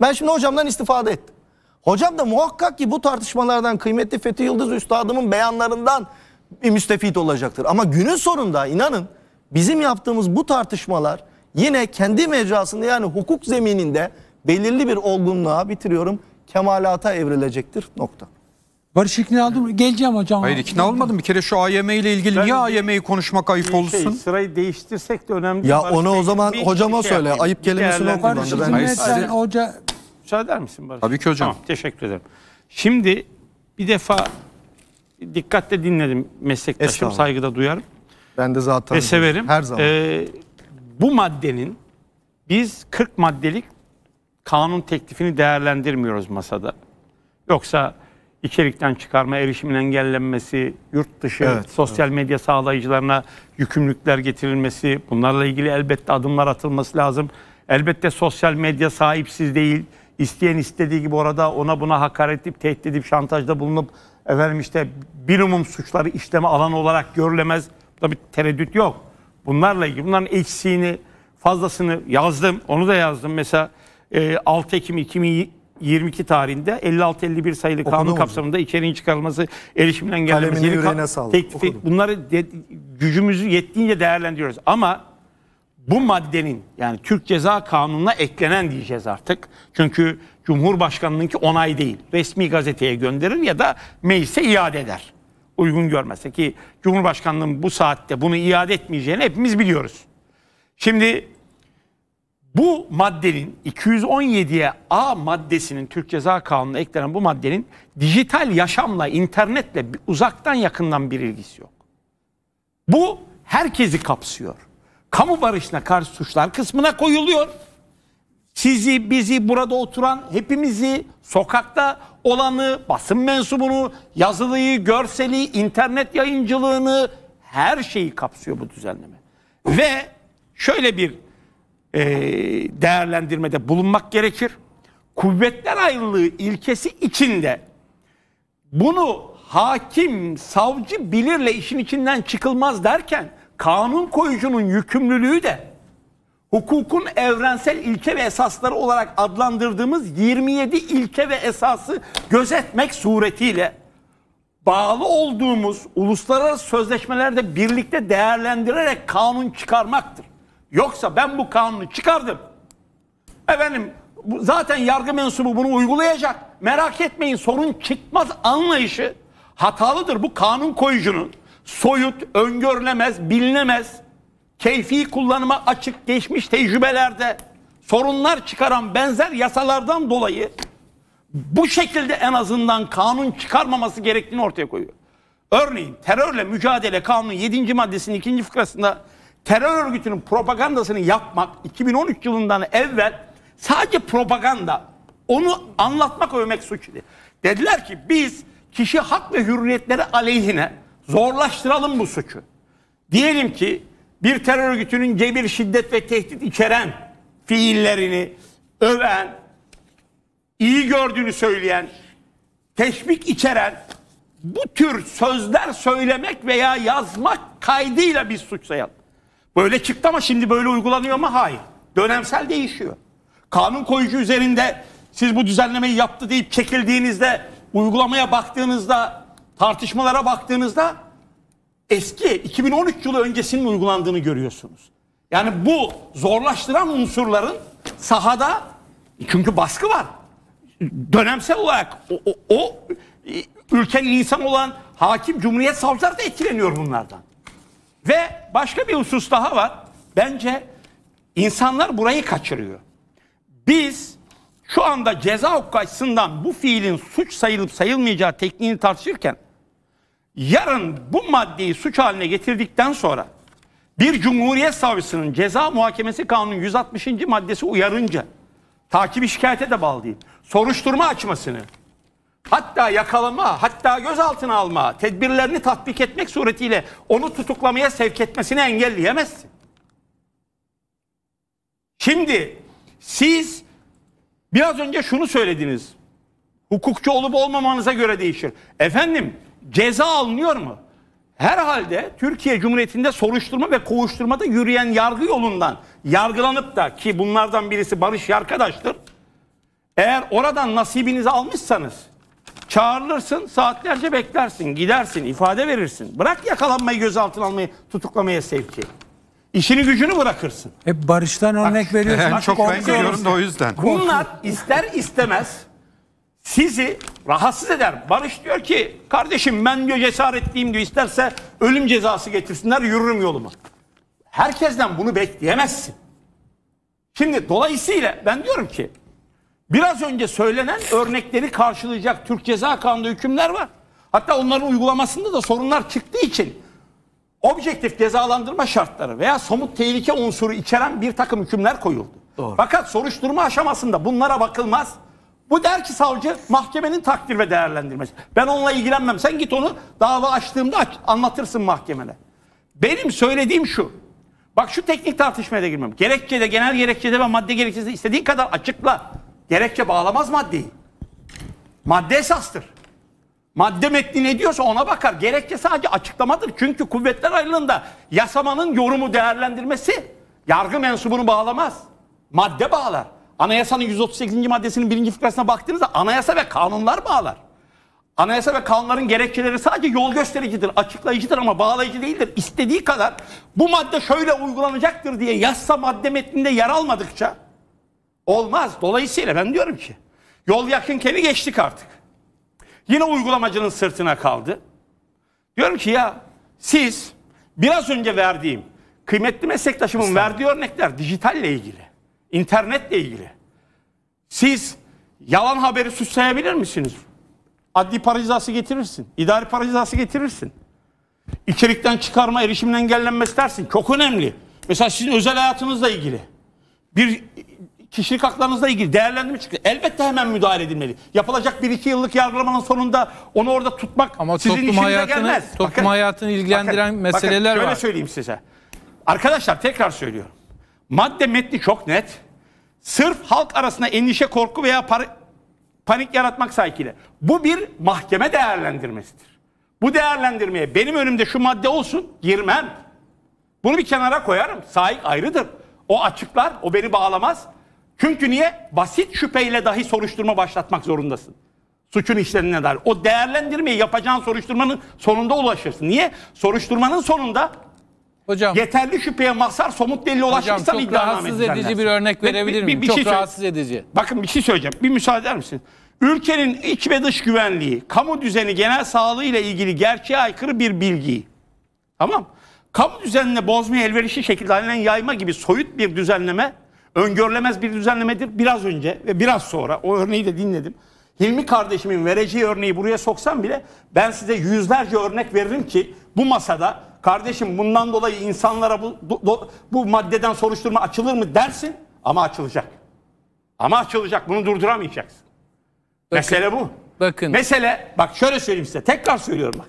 Ben şimdi hocamdan istifade ettim. Hocam da muhakkak ki bu tartışmalardan kıymetli Fethi Yıldız Üstadımın beyanlarından bir müstefit olacaktır. Ama günün sonunda inanın bizim yaptığımız bu tartışmalar yine kendi mecrasında yani hukuk zemininde belirli bir olgunluğa bitiriyorum kemalata evrilecektir nokta. Barış ikna aldım. Geleceğim hocam. Hayır ikna olmadım. Bir kere şu AYM ile ilgili ben niye AYM'yi konuşmak ayıp şey, olsun? Sırayı değiştirsek de önemli. Ya Barış ona o zaman hocama şey söyle. Yapayım. Ayıp kelimesini o Barış izin verirsen hoca... Müsaade eder misin Barış? Tabii ki hocam. Tamam, teşekkür ederim. Şimdi bir defa dikkatle dinledim meslektaşım. Saygıda duyarım. Ben de zaten. Ve severim. Her zaman. Ee, bu maddenin biz 40 maddelik kanun teklifini değerlendirmiyoruz masada. Yoksa içerikten çıkarma, erişimin engellenmesi, yurt dışı evet, sosyal evet. medya sağlayıcılarına yükümlülükler getirilmesi, bunlarla ilgili elbette adımlar atılması lazım. Elbette sosyal medya sahipsiz değil. İsteyen istediği gibi orada ona buna hakaret edip, tehdit edip, şantajda bulunup efendim işte bilimum suçları işleme alanı olarak görülemez. tabi tereddüt yok. Bunlarla ilgili bunların eksiğini, fazlasını yazdım. Onu da yazdım. Mesela 6 e, Ekim 2000, 22 tarihinde 56-51 sayılı Okudum kanun hocam. kapsamında içeriğin çıkarılması, erişimden engellemesi, Kalemini yeni yüreğine sağlık. teklifi Okudum. bunları de- gücümüzü yettiğince değerlendiriyoruz. Ama bu maddenin yani Türk Ceza Kanunu'na eklenen diyeceğiz artık. Çünkü ki onay değil. Resmi gazeteye gönderir ya da meclise iade eder. Uygun görmezse ki Cumhurbaşkanlığın bu saatte bunu iade etmeyeceğini hepimiz biliyoruz. Şimdi bu maddenin 217'ye A maddesinin Türk Ceza Kanunu'na eklenen bu maddenin dijital yaşamla, internetle uzaktan yakından bir ilgisi yok. Bu herkesi kapsıyor. Kamu barışına karşı suçlar kısmına koyuluyor. Sizi, bizi, burada oturan hepimizi, sokakta olanı, basın mensubunu, yazılıyı, görseli, internet yayıncılığını her şeyi kapsıyor bu düzenleme. Ve şöyle bir e, değerlendirmede bulunmak gerekir. Kuvvetler ayrılığı ilkesi içinde bunu hakim, savcı bilirle işin içinden çıkılmaz derken kanun koyucunun yükümlülüğü de hukukun evrensel ilke ve esasları olarak adlandırdığımız 27 ilke ve esası gözetmek suretiyle bağlı olduğumuz uluslararası sözleşmelerde birlikte değerlendirerek kanun çıkarmaktır. Yoksa ben bu kanunu çıkardım. Efendim bu, zaten yargı mensubu bunu uygulayacak. Merak etmeyin sorun çıkmaz anlayışı hatalıdır. Bu kanun koyucunun soyut, öngörülemez, bilinemez, keyfi kullanıma açık geçmiş tecrübelerde sorunlar çıkaran benzer yasalardan dolayı bu şekilde en azından kanun çıkarmaması gerektiğini ortaya koyuyor. Örneğin terörle mücadele kanunun 7. maddesinin 2. fıkrasında terör örgütünün propagandasını yapmak 2013 yılından evvel sadece propaganda onu anlatmak övmek suç idi. Dediler ki biz kişi hak ve hürriyetleri aleyhine zorlaştıralım bu suçu. Diyelim ki bir terör örgütünün cebir, şiddet ve tehdit içeren fiillerini öven, iyi gördüğünü söyleyen, teşvik içeren bu tür sözler söylemek veya yazmak kaydıyla bir suç sayalım. Böyle çıktı ama şimdi böyle uygulanıyor mu? Hayır. Dönemsel değişiyor. Kanun koyucu üzerinde siz bu düzenlemeyi yaptı deyip çekildiğinizde uygulamaya baktığınızda tartışmalara baktığınızda eski 2013 yılı öncesinin uygulandığını görüyorsunuz. Yani bu zorlaştıran unsurların sahada çünkü baskı var. Dönemsel olarak o, o, o ülkenin insan olan hakim cumhuriyet savcıları da etkileniyor bunlardan. Ve başka bir husus daha var. Bence insanlar burayı kaçırıyor. Biz şu anda ceza hukuku açısından bu fiilin suç sayılıp sayılmayacağı tekniğini tartışırken yarın bu maddeyi suç haline getirdikten sonra bir Cumhuriyet Savcısının ceza muhakemesi kanunun 160. maddesi uyarınca takibi şikayete de bağlı değil. Soruşturma açmasını, hatta yakalama, hatta gözaltına alma, tedbirlerini tatbik etmek suretiyle onu tutuklamaya sevk etmesini engelleyemezsin. Şimdi siz biraz önce şunu söylediniz. Hukukçu olup olmamanıza göre değişir. Efendim ceza alınıyor mu? Herhalde Türkiye Cumhuriyeti'nde soruşturma ve kovuşturmada yürüyen yargı yolundan yargılanıp da ki bunlardan birisi Barış Yarkadaş'tır. Eğer oradan nasibinizi almışsanız Çağrılırsın, saatlerce beklersin, gidersin, ifade verirsin. Bırak yakalanmayı, gözaltına almayı, tutuklamaya sevki. İşini gücünü bırakırsın. Hep barıştan örnek bak, veriyorsun. çok ben görüyorum da o yüzden. Bunlar ister istemez sizi rahatsız eder. Barış diyor ki kardeşim ben diyor cesaretliyim diyor isterse ölüm cezası getirsinler yürürüm yoluma. Herkesten bunu bekleyemezsin. Şimdi dolayısıyla ben diyorum ki Biraz önce söylenen örnekleri karşılayacak Türk Ceza kanunu hükümler var. Hatta onların uygulamasında da sorunlar çıktığı için objektif cezalandırma şartları veya somut tehlike unsuru içeren bir takım hükümler koyuldu. Doğru. Fakat soruşturma aşamasında bunlara bakılmaz. Bu der ki savcı mahkemenin takdir ve değerlendirmesi. Ben onunla ilgilenmem. Sen git onu dava açtığımda aç, anlatırsın mahkemede. Benim söylediğim şu. Bak şu teknik tartışmaya da girmem. Gerekçede, genel gerekçede ve madde gerekçesinde istediğin kadar açıkla. Gerekçe bağlamaz maddeyi. Madde esastır. Madde metni ne diyorsa ona bakar. Gerekçe sadece açıklamadır. Çünkü kuvvetler ayrılığında yasamanın yorumu değerlendirmesi yargı mensubunu bağlamaz. Madde bağlar. Anayasanın 138. maddesinin birinci fıkrasına baktığınızda anayasa ve kanunlar bağlar. Anayasa ve kanunların gerekçeleri sadece yol göstericidir, açıklayıcıdır ama bağlayıcı değildir. İstediği kadar bu madde şöyle uygulanacaktır diye yasa madde metninde yer almadıkça Olmaz. Dolayısıyla ben diyorum ki yol yakınkeni geçtik artık. Yine uygulamacının sırtına kaldı. Diyorum ki ya siz biraz önce verdiğim kıymetli meslektaşımın verdiği örnekler dijitalle ilgili, internetle ilgili. Siz yalan haberi suçlayabilir misiniz? Adli para cezası getirirsin, idari para cezası getirirsin. İçerikten çıkarma, erişimden engellenmesi dersin. Çok önemli. Mesela sizin özel hayatınızla ilgili bir kişilik haklarınızla ilgili değerlendirme çıktı. Elbette hemen müdahale edilmeli. Yapılacak bir iki yıllık yargılamanın sonunda onu orada tutmak Ama sizin işinize hayatını, gelmez. Toplum bakın, hayatını ilgilendiren bakın, meseleler bakın, şöyle var. Şöyle söyleyeyim size. Arkadaşlar tekrar söylüyorum. Madde metni çok net. Sırf halk arasında endişe, korku veya panik yaratmak sahikiyle. Bu bir mahkeme değerlendirmesidir. Bu değerlendirmeye benim önümde şu madde olsun girmem. Bunu bir kenara koyarım. Sahip ayrıdır. O açıklar, o beni bağlamaz. Çünkü niye? Basit şüpheyle dahi soruşturma başlatmak zorundasın. Suçun işlenene dair. O değerlendirmeyi yapacağın soruşturmanın sonunda ulaşırsın. Niye? Soruşturmanın sonunda Hocam yeterli şüpheye mahsar somut delil ulaşırsan Hocam çok rahatsız edici düzenlersin. bir örnek verebilir miyim? çok şey rahatsız edici. Bakın bir şey söyleyeceğim. Bir müsaade eder misin? Ülkenin iç ve dış güvenliği, kamu düzeni genel sağlığı ile ilgili gerçeğe aykırı bir bilgiyi. Tamam? Kamu düzenini bozmaya elverişli şekilde haline yayma gibi soyut bir düzenleme öngörülemez bir düzenlemedir. Biraz önce ve biraz sonra o örneği de dinledim. Hilmi kardeşimin vereceği örneği buraya soksam bile ben size yüzlerce örnek veririm ki bu masada kardeşim bundan dolayı insanlara bu, do, bu maddeden soruşturma açılır mı dersin ama açılacak. Ama açılacak bunu durduramayacaksın. Bakın, Mesele bu. Bakın. Mesele bak şöyle söyleyeyim size tekrar söylüyorum bak.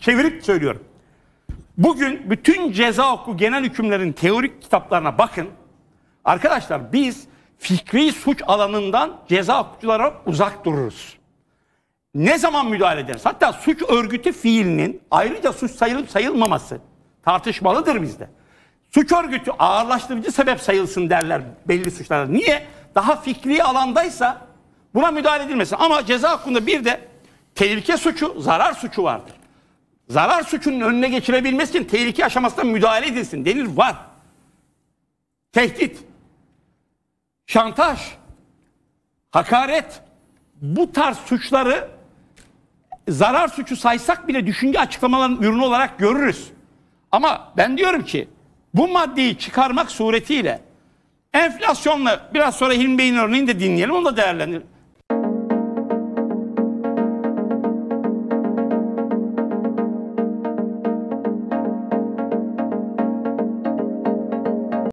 Çevirip söylüyorum. Bugün bütün ceza hukuku genel hükümlerin teorik kitaplarına bakın. Arkadaşlar biz fikri suç alanından ceza hukukçulara uzak dururuz. Ne zaman müdahale ederiz? Hatta suç örgütü fiilinin ayrıca suç sayılıp sayılmaması tartışmalıdır bizde. Suç örgütü ağırlaştırıcı sebep sayılsın derler belli suçlara. Niye? Daha fikri alandaysa buna müdahale edilmesin. Ama ceza hukukunda bir de tehlike suçu, zarar suçu vardır. Zarar suçunun önüne geçirebilmesi için tehlike aşamasında müdahale edilsin denir var. Tehdit, şantaj, hakaret bu tarz suçları zarar suçu saysak bile düşünce açıklamaların ürünü olarak görürüz. Ama ben diyorum ki bu maddeyi çıkarmak suretiyle enflasyonla biraz sonra Hilmi Bey'in örneğini de dinleyelim onu da değerlendirelim.